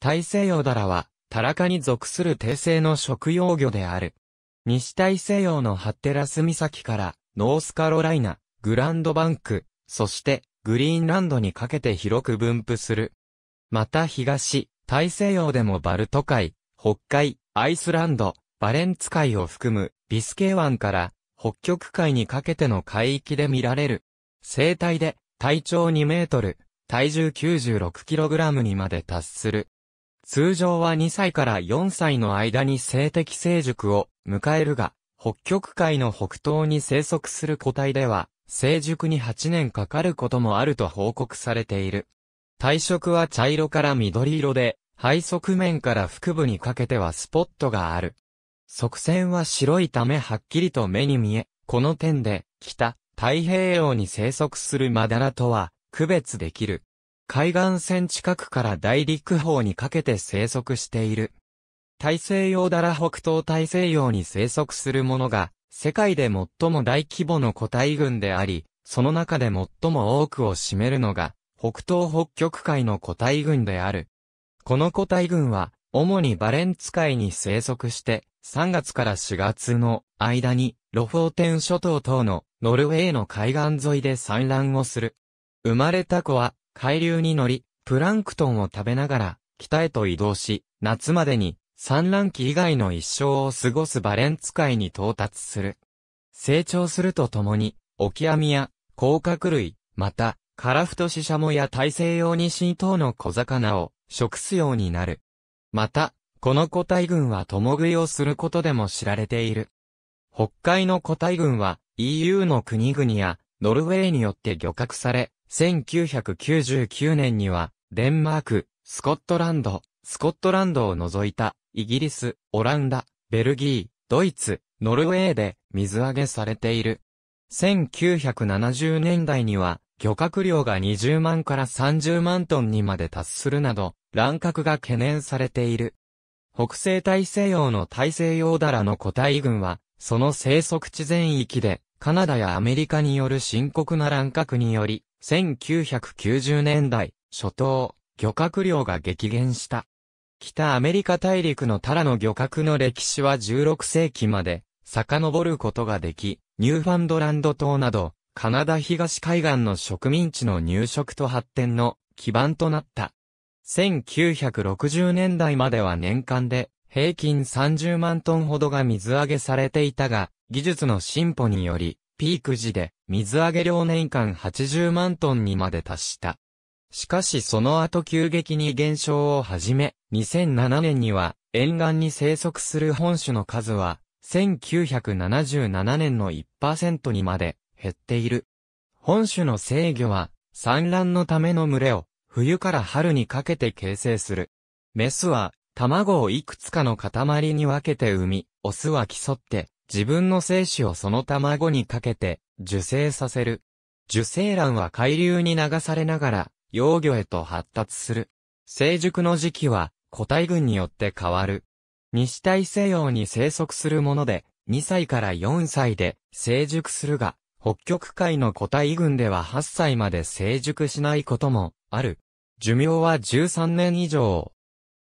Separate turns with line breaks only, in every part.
大西洋ダラは、タラカに属する低性の食用魚である。西大西洋のハッテラス岬から、ノースカロライナ、グランドバンク、そして、グリーンランドにかけて広く分布する。また東、大西洋でもバルト海、北海、アイスランド、バレンツ海を含む、ビスケ湾から、北極海にかけての海域で見られる。生態で、体長2メートル、体重9 6ラムにまで達する。通常は2歳から4歳の間に性的成熟を迎えるが、北極海の北東に生息する個体では、成熟に8年かかることもあると報告されている。体色は茶色から緑色で、背側面から腹部にかけてはスポットがある。側線は白いためはっきりと目に見え、この点で、北、太平洋に生息するマダラとは、区別できる。海岸線近くから大陸方にかけて生息している。大西洋だら北東大西洋に生息するものが、世界で最も大規模の個体群であり、その中で最も多くを占めるのが、北東北極海の個体群である。この個体群は、主にバレンツ海に生息して、3月から4月の間に、ロフォーテン諸島等のノルウェーの海岸沿いで産卵をする。生まれた子は、海流に乗り、プランクトンを食べながら、北へと移動し、夏までに産卵期以外の一生を過ごすバレンツ海に到達する。成長するとともに、オキアミや、甲殻類、また、カラフトシシャモや大西洋ニシン等の小魚を食すようになる。また、この個体群は共食いをすることでも知られている。北海の個体群は EU の国々やノルウェーによって漁獲され、1999年には、デンマーク、スコットランド、スコットランドを除いた、イギリス、オランダ、ベルギー、ドイツ、ノルウェーで水揚げされている。1970年代には、漁獲量が20万から30万トンにまで達するなど、乱獲が懸念されている。北西大西洋の大西洋ダラの個体群は、その生息地全域で、カナダやアメリカによる深刻な乱獲により、1990年代、初頭、漁獲量が激減した。北アメリカ大陸のタラの漁獲の歴史は16世紀まで遡ることができ、ニューファンドランド島など、カナダ東海岸の植民地の入植と発展の基盤となった。1960年代までは年間で平均30万トンほどが水揚げされていたが、技術の進歩により、ピーク時で水揚げ量年間80万トンにまで達した。しかしその後急激に減少をはじめ、2007年には沿岸に生息する本種の数は1977年の1%にまで減っている。本種の制御は産卵のための群れを冬から春にかけて形成する。メスは卵をいくつかの塊に分けて産み、オスは競って自分の精子をその卵にかけて、受精させる。受精卵は海流に流されながら、幼魚へと発達する。成熟の時期は、個体群によって変わる。西大西洋に生息するもので、2歳から4歳で成熟するが、北極海の個体群では8歳まで成熟しないこともある。寿命は13年以上。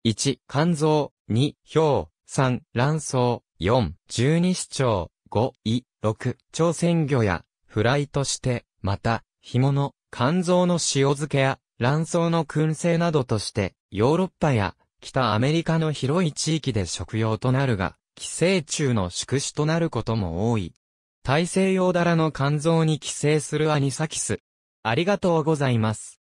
1、肝臓、2、氷、3、卵巣。4、十二市長、5、位、6、朝鮮魚や、フライとして、また、干物、肝臓の塩漬けや、卵巣の燻製などとして、ヨーロッパや、北アメリカの広い地域で食用となるが、寄生虫の宿主となることも多い。大西洋ダラの肝臓に寄生するアニサキス。ありがとうございます。